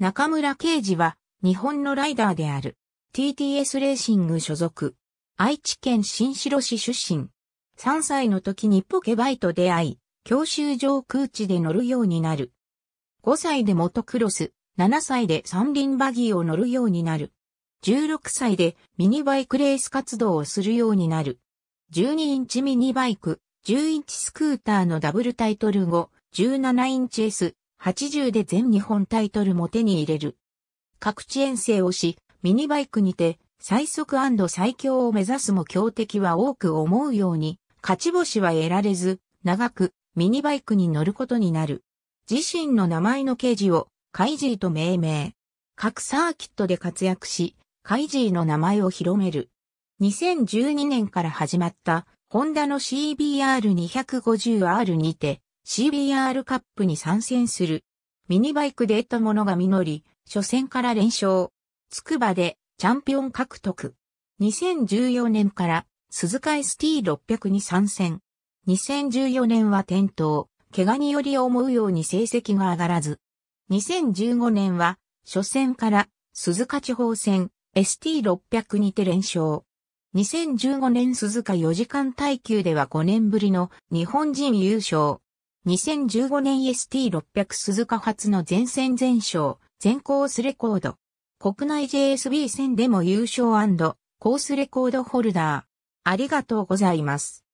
中村刑事は日本のライダーである TTS レーシング所属。愛知県新城市出身。3歳の時にポケバイと出会い、教習場空地で乗るようになる。5歳でモトクロス、7歳で三輪バギーを乗るようになる。16歳でミニバイクレース活動をするようになる。12インチミニバイク、10インチスクーターのダブルタイトル後、17インチ S、80で全日本タイトルも手に入れる。各地遠征をし、ミニバイクにて最速最強を目指すも強敵は多く思うように、勝ち星は得られず、長くミニバイクに乗ることになる。自身の名前の刑事をカイジーと命名。各サーキットで活躍し、カイジーの名前を広める。2012年から始まった、ホンダの CBR250R にて、CBR カップに参戦する。ミニバイクで得たものが実り、初戦から連勝。つくばでチャンピオン獲得。2014年から鈴鹿 ST600 に参戦。2014年は転倒、怪我により思うように成績が上がらず。2015年は初戦から鈴鹿地方戦 ST600 にて連勝。2015年鈴鹿4時間耐久では5年ぶりの日本人優勝。2015年 ST600 鈴鹿発の全線全勝、全コースレコード。国内 JSB 戦でも優勝コースレコードホルダー。ありがとうございます。